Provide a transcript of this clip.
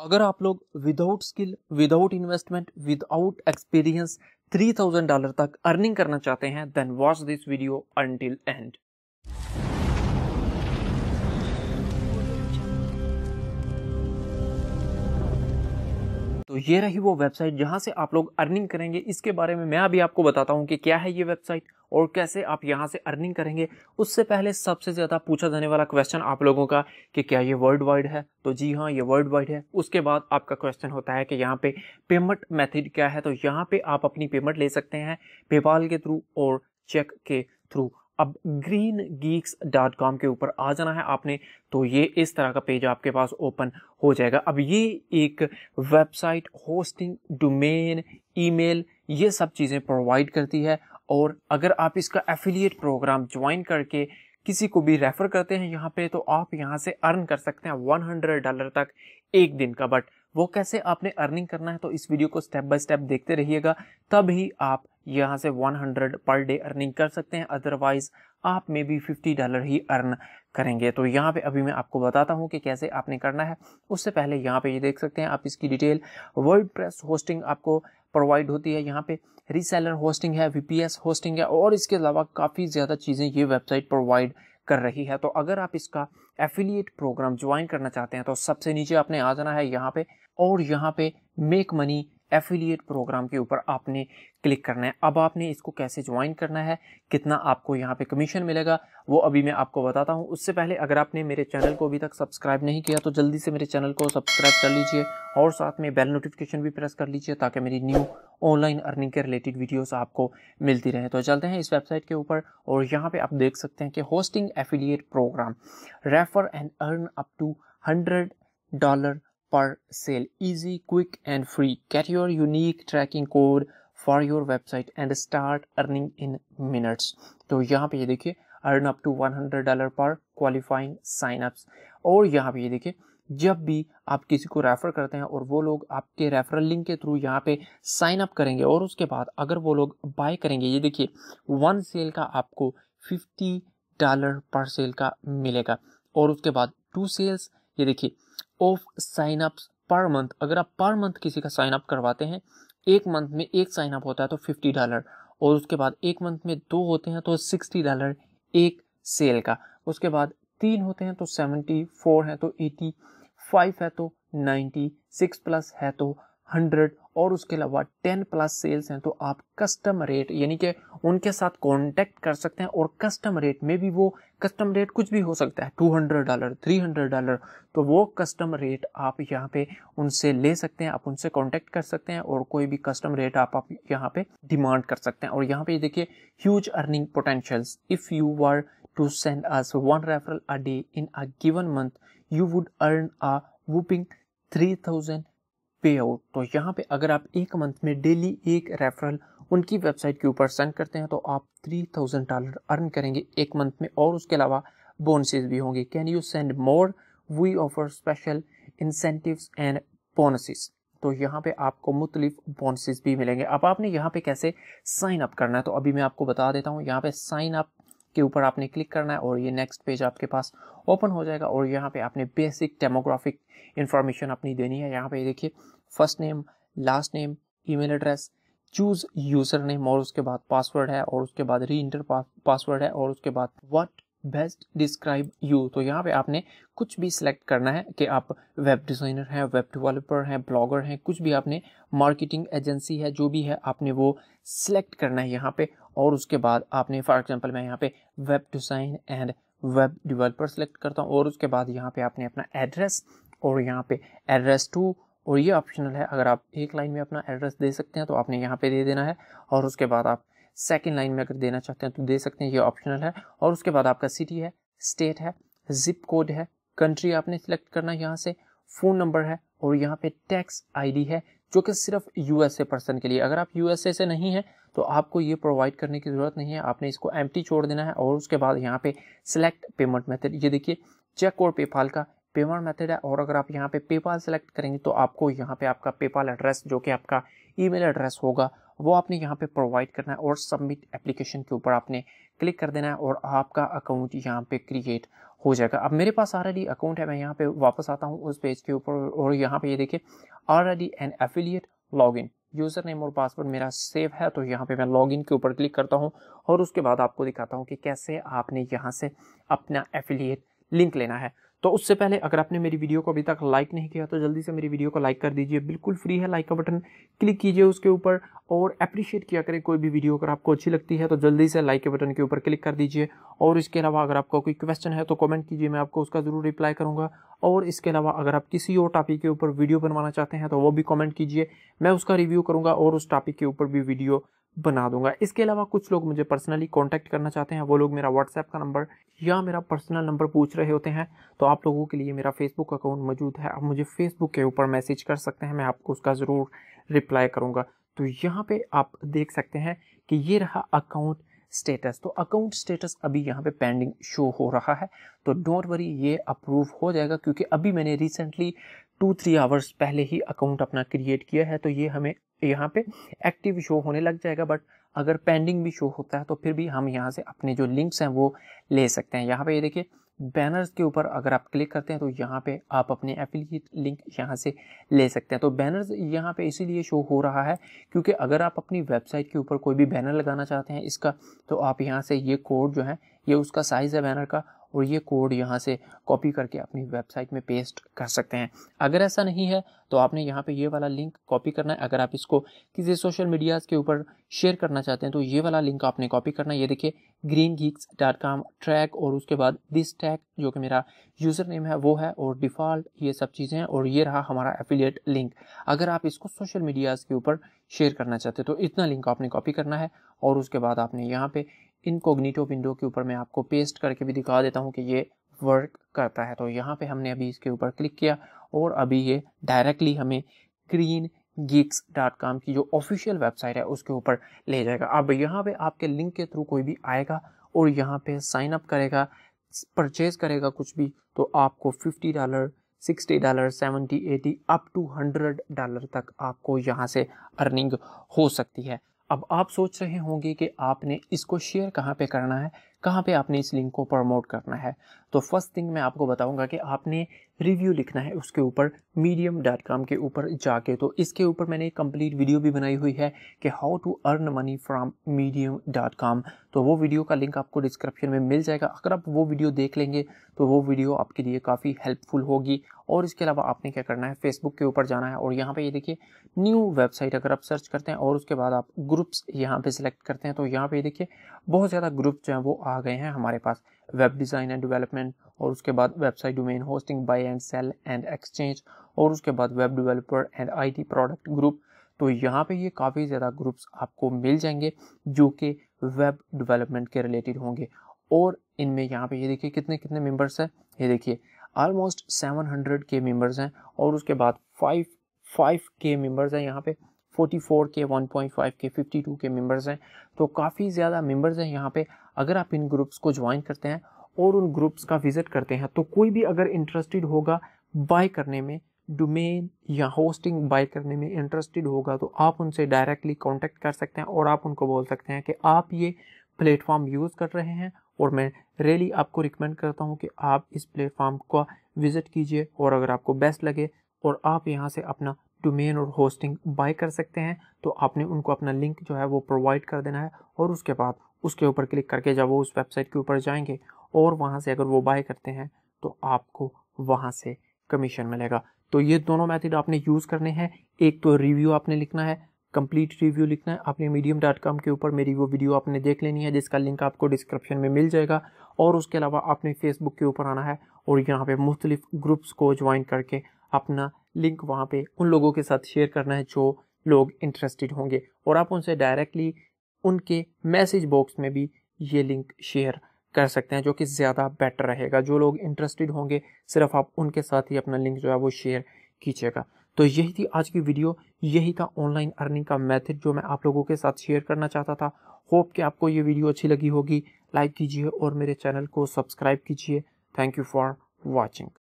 अगर आप लोग without skill without investment without experience three thousand dollar तक अर्निंग करना चाहते हैं then watch this video until end तो ये रही वो वेबसाइट जहाँ से आप लोग अर्निंग करेंगे इसके बारे में मैं अभी आपको बताता हूँ कि क्या है ये वेबसाइट और कैसे आप यहाँ से अर्निंग करेंगे उससे पहले सबसे ज़्यादा पूछा जाने वाला क्वेश्चन आप लोगों का कि क्या ये वर्ल्ड वाइड है तो जी हाँ ये वर्ल्ड वाइड है उसके बाद आपका क्वेश्चन होता है कि यहाँ पे पेमेंट मेथड क्या है तो यहाँ पर आप अपनी पेमेंट ले सकते हैं पेपाल के थ्रू और चेक के थ्रू अब ग्रीन गीक्स डॉट कॉम के ऊपर आ जाना है आपने तो ये इस तरह का पेज आपके पास ओपन हो जाएगा अब ये एक वेबसाइट होस्टिंग डोमेन ईमेल ये सब चीज़ें प्रोवाइड करती है और अगर आप इसका एफिलिएट प्रोग्राम ज्वाइन करके किसी को भी रेफ़र करते हैं यहाँ पे तो आप यहाँ से अर्न कर सकते हैं 100 डॉलर तक एक दिन का बट वो कैसे आपने अर्निंग करना है तो इस वीडियो को स्टेप बाय स्टेप देखते रहिएगा तब ही आप यहाँ से 100 पर डे अर्निंग कर सकते हैं अदरवाइज आप में बी 50 डॉलर ही अर्न करेंगे तो यहाँ पे अभी मैं आपको बताता हूँ कि कैसे आपने करना है उससे पहले यहाँ पे ये देख सकते हैं आप इसकी डिटेल वर्ल्ड प्रेस होस्टिंग आपको प्रोवाइड होती है यहाँ पे रीसेलर होस्टिंग है वीपीएस होस्टिंग है और इसके अलावा काफ़ी ज़्यादा चीज़ें ये वेबसाइट प्रोवाइड कर रही है तो अगर आप इसका एफिलिएट प्रोग्राम ज्वाइन करना चाहते हैं तो सबसे नीचे आपने आ जाना है यहाँ पे और यहाँ पे मेक मनी एफिलिएट प्रोग्राम के ऊपर आपने क्लिक करना है अब आपने इसको कैसे ज्वाइन करना है कितना आपको यहाँ पे कमीशन मिलेगा वो अभी मैं आपको बताता हूँ उससे पहले अगर आपने मेरे चैनल को अभी तक सब्सक्राइब नहीं किया तो जल्दी से मेरे चैनल को सब्सक्राइब कर लीजिए और साथ में बेल नोटिफिकेशन भी प्रेस कर लीजिए ताकि मेरी न्यू ऑनलाइन अर्निंग के रिलेटेड वीडियोस आपको मिलती रहे तो चलते हैं इस वेबसाइट के ऊपर और यहाँ पे आप देख सकते हैं कि hosting affiliate program refer and earn up to hundred dollar per sale. Easy, quick and free. Get your unique tracking code for your website and start earning in minutes तो यहाँ पे ये देखिए earn up to one hundred dollar per qualifying signups और यहाँ पे ये देखिए जब भी आप किसी को रेफ़र करते हैं और वो लोग आपके रेफरल लिंक के थ्रू यहाँ पे साइन अप करेंगे और उसके बाद अगर वो लोग बाय करेंगे ये देखिए वन सेल का आपको फिफ्टी डॉलर पर सेल का मिलेगा और उसके बाद टू सेल्स ये देखिए ऑफ अप पर मंथ अगर आप पर मंथ किसी का अप करवाते हैं एक मंथ में एक साइन अप होता है तो फिफ्टी डॉलर और उसके बाद एक मंथ में दो होते हैं तो सिक्सटी डॉलर एक सेल का उसके बाद तीन होते हैं तो सेवेंटी फोर है तो एटी फाइव है तो नाइन्टी सिक्स प्लस है तो हंड्रेड और उसके अलावा टेन प्लस सेल्स हैं तो आप कस्टम रेट यानी कि उनके साथ कांटेक्ट कर सकते हैं और कस्टम रेट में भी वो कस्टम रेट कुछ भी हो सकता है two hundred dollar three hundred dollar तो वो कस्टम रेट आप यहाँ पे उनसे ले सकते हैं आप उनसे कांटेक्ट कर सकते हैं और कोई भी कस्टम रेट आप, आप यहाँ पे डिमांड कर सकते हैं और यहाँ पे देखिए huge earning potentials if you are to send us one referral a day in a given month you would earn a whopping three thousand pay out तो यहाँ पे अगर आप एक मंथ में डेली एक रेफरल उनकी वेबसाइट के ऊपर सेंड करते हैं तो आप थ्री थाउजेंड डॉलर अर्न करेंगे एक मंथ में और उसके अलावा बोनसेज भी होंगे can you send more we offer special incentives and bonuses तो यहाँ पे आपको मुख्तलिफ बोनसेस भी मिलेंगे अब आपने यहाँ पे कैसे साइन अप करना है तो अभी मैं आपको बता देता हूँ यहाँ पे साइन अप के ऊपर आपने क्लिक करना है और ये नेक्स्ट पेज आपके पास ओपन हो जाएगा और यहाँ पे आपने बेसिक डेमोग्राफिक इन्फॉर्मेशन अपनी देनी है यहाँ पे देखिए first name last name email address choose user name और उसके बाद पासवर्ड है और उसके बाद री इंटर पासवर्ड है और उसके बाद व्हाट बेस्ट डिस्क्राइब यू तो यहाँ पे आपने कुछ भी सिलेक्ट करना है कि आप वेब डिज़ाइनर हैं वेब डेवलपर हैं ब्लॉगर हैं कुछ भी आपने मार्केटिंग एजेंसी है जो भी है आपने वो सिलेक्ट करना है यहाँ पे और उसके बाद आपने फॉर एग्जांपल मैं यहाँ पे web design and web developer select करता हूँ और उसके बाद यहाँ पे आपने अपना एड्रेस और यहाँ पे एड्रेस टू और ये ऑप्शनल है अगर आप एक लाइन में अपना एड्रेस दे सकते हैं तो आपने यहाँ पे दे देना है और उसके बाद आप सेकंड लाइन में अगर देना चाहते हैं तो दे सकते हैं ये ऑप्शनल है और उसके बाद आपका सिटी है स्टेट है जिप कोड है कंट्री आपने सेलेक्ट करना है यहाँ से फ़ोन नंबर है और यहाँ पे टैक्स आईडी है जो कि सिर्फ यू पर्सन के लिए अगर आप यू से नहीं हैं तो आपको ये प्रोवाइड करने की ज़रूरत नहीं है आपने इसको एम छोड़ देना है और उसके बाद यहाँ पर सिलेक्ट पेमेंट मैथड ये देखिए चेक और पेपाल का पेमेंट मेथड है और अगर आप यहाँ पे पेपाल सेलेक्ट करेंगे तो आपको यहाँ पे आपका पेपाल एड्रेस जो कि आपका ईमेल एड्रेस होगा वो आपने यहाँ पे प्रोवाइड करना है और सबमिट एप्लीकेशन के ऊपर आपने क्लिक कर देना है और आपका अकाउंट यहाँ पे क्रिएट हो जाएगा अब मेरे पास ऑलरेडी अकाउंट है मैं यहाँ पे वापस आता हूँ उस पेज के ऊपर और यहाँ पे ये यह देखिए already an log login user name और पासवर्ड मेरा सेव है तो यहाँ पे मैं लॉगिन के ऊपर क्लिक करता हूँ और उसके बाद आपको दिखाता हूँ कि कैसे आपने यहाँ से अपना एफिलियट लिंक लेना है तो उससे पहले अगर आपने मेरी वीडियो को अभी तक लाइक नहीं किया तो जल्दी से मेरी वीडियो को लाइक कर दीजिए बिल्कुल फ्री है लाइक का बटन क्लिक कीजिए उसके ऊपर और अप्रिशिएट किया करें कोई भी वीडियो अगर आपको अच्छी लगती है तो जल्दी से लाइक के बटन के ऊपर क्लिक कर दीजिए और इसके अलावा अगर आपका कोई क्वेश्चन है तो कॉमेंट कीजिए मैं आपको उसका ज़रूर रिप्लाई करूँगा और इसके अलावा अगर आप किसी और टॉपिक के ऊपर वीडियो बनवाना चाहते हैं तो वो भी कॉमेंट कीजिए मैं उसका रिव्यू करूँगा और उस टॉपिक के ऊपर भी वीडियो बना दूंगा इसके अलावा कुछ लोग मुझे पर्सनली कांटेक्ट करना चाहते हैं वो लोग मेरा व्हाट्सएप का नंबर या मेरा पर्सनल नंबर पूछ रहे होते हैं तो आप लोगों के लिए मेरा फेसबुक अकाउंट मौजूद है आप मुझे फेसबुक के ऊपर मैसेज कर सकते हैं मैं आपको उसका ज़रूर रिप्लाई करूँगा तो यहाँ पे आप देख सकते हैं कि ये रहा अकाउंट स्टेटस तो अकाउंट स्टेटस अभी यहाँ पे पेंडिंग शो हो रहा है तो डोंट वरी ये अप्रूव हो जाएगा क्योंकि अभी मैंने रिसेंटली टू थ्री आवर्स पहले ही अकाउंट अपना क्रिएट किया है तो ये हमें यहाँ पे एक्टिव शो होने लग जाएगा बट अगर पेंडिंग भी शो होता है तो फिर भी हम यहाँ से अपने जो लिंक्स हैं वो ले सकते हैं यहाँ पे ये देखिए बैनर्स के ऊपर अगर आप क्लिक करते हैं तो यहाँ पे आप अपने एफिलिएट लिंक यहाँ से ले सकते हैं तो बैनर्स यहाँ पे इसीलिए शो हो रहा है क्योंकि अगर आप अपनी वेबसाइट के ऊपर कोई भी बैनर लगाना चाहते हैं इसका तो आप यहाँ से ये कोड जो है ये उसका साइज़ है बैनर का और ये कोड यहाँ से कॉपी करके अपनी वेबसाइट में पेस्ट कर सकते हैं अगर ऐसा नहीं है तो आपने यहाँ पे ये वाला लिंक कॉपी करना है अगर आप इसको किसी सोशल मीडियाज़ के ऊपर शेयर करना चाहते हैं तो ये वाला लिंक आपने कॉपी करना है ये देखिए green geeks dot com track और उसके बाद दिस टैग जो कि मेरा यूज़र नेम है वो है और डिफ़ॉल्ट ये सब चीज़ें हैं और ये रहा हमारा एफिलिएट लिंक अगर आप इसको सोशल मीडियाज़ के ऊपर शेयर करना चाहते हैं तो इतना लिंक आपने कॉपी करना है और उसके बाद आपने यहाँ पे इन कोग्निटो विंडो के ऊपर मैं आपको पेस्ट करके भी दिखा देता हूँ कि ये वर्क करता है तो यहाँ पे हमने अभी इसके ऊपर क्लिक किया और अभी ये डायरेक्टली हमें ग्रीन गीक्स डॉट कॉम की जो ऑफिशियल वेबसाइट है उसके ऊपर ले जाएगा अब यहाँ पे आपके लिंक के थ्रू कोई भी आएगा और यहाँ पे साइन अप करेगा परचेज करेगा कुछ भी तो आपको fifty dollar sixty dollar seventy eighty up to hundred dollar तक आपको यहाँ से अर्निंग हो सकती है अब आप सोच रहे होंगे कि आपने इसको शेयर कहाँ पे करना है कहाँ पे आपने इस लिंक को प्रमोट करना है तो फर्स्ट थिंग मैं आपको बताऊंगा कि आपने रिव्यू लिखना है उसके ऊपर मीडियम डॉट कॉम के ऊपर जाके तो इसके ऊपर मैंने एक कंप्लीट वीडियो भी बनाई हुई है कि how to earn money from Medium dot com तो वो वीडियो का लिंक आपको डिस्क्रिप्शन में मिल जाएगा अगर आप वो वीडियो देख लेंगे तो वो वीडियो आपके लिए काफ़ी हेल्पफुल होगी और इसके अलावा आपने क्या करना है फेसबुक के ऊपर जाना है और यहाँ पर ये देखिए न्यू वेबसाइट अगर आप सर्च करते हैं और उसके बाद आप ग्रुप्स यहाँ पर सिलेक्ट करते हैं तो यहाँ पे देखिए बहुत ज़्यादा ग्रुप जो हैं वो आ गए हैं हमारे पास web design and development development और उसके बाद website domain hosting buy and sell and exchange और उसके बाद web developer and IT product group तो यहाँ पे ये काफ़ी ज़्यादा ग्रुप्स आपको मिल जाएंगे जो कि वेब डेवलपमेंट के रिलेटेड होंगे और इनमें यहाँ पे ये देखिए कितने कितने मेंबर्स हैं ये देखिए आलमोस्ट 700 के मेंबर्स हैं और उसके बाद 5 5 के मेंबर्स हैं यहाँ पे 44 के 1.5 के 52 के मेंबर्स हैं तो काफ़ी ज़्यादा मेंबर्स हैं यहाँ पे अगर आप इन ग्रुप्स को ज्वाइन करते हैं और उन ग्रुप्स का विजिट करते हैं तो कोई भी अगर इंटरेस्टेड होगा बाय करने में डोमेन या होस्टिंग बाय करने में इंटरेस्टेड होगा तो आप उनसे डायरेक्टली कांटेक्ट कर सकते हैं और आप उनको बोल सकते हैं कि आप ये प्लेटफॉर्म यूज़ कर रहे हैं और मैं रियली आपको रिकमेंड करता हूँ कि आप इस प्लेटफॉर्म को विज़िट कीजिए और अगर आपको बेस्ट लगे और आप यहाँ से अपना डोमेन और होस्टिंग बाय कर सकते हैं तो आपने उनको अपना लिंक जो है वो प्रोवाइड कर देना है और उसके बाद उसके ऊपर क्लिक करके जब वो उस वेबसाइट के ऊपर जाएंगे और वहाँ से अगर वो बाय करते हैं तो आपको वहाँ से कमीशन मिलेगा तो ये दोनों मेथड आपने यूज़ करने हैं एक तो रिव्यू आपने लिखना है कंप्लीट रिव्यू लिखना है आपने मीडियम डॉट कॉम के ऊपर मेरी वो वीडियो आपने देख लेनी है जिसका लिंक आपको डिस्क्रिप्शन में मिल जाएगा और उसके अलावा आपने फेसबुक के ऊपर आना है और यहाँ पे मुख्तलिफ ग्रुप्स को ज्वाइन करके अपना लिंक वहाँ पे उन लोगों के साथ शेयर करना है जो लोग इंटरेस्टेड होंगे और आप उनसे डायरेक्टली उनके मैसेज बॉक्स में भी ये लिंक शेयर कर सकते हैं जो कि ज़्यादा बेटर रहेगा जो लोग इंटरेस्टेड होंगे सिर्फ आप उनके साथ ही अपना लिंक जो है वो शेयर कीजिएगा तो यही थी आज की वीडियो यही था ऑनलाइन अर्निंग का मेथड जो मैं आप लोगों के साथ शेयर करना चाहता था होप कि आपको ये वीडियो अच्छी लगी होगी लाइक कीजिए और मेरे चैनल को सब्सक्राइब कीजिए थैंक यू फॉर वॉचिंग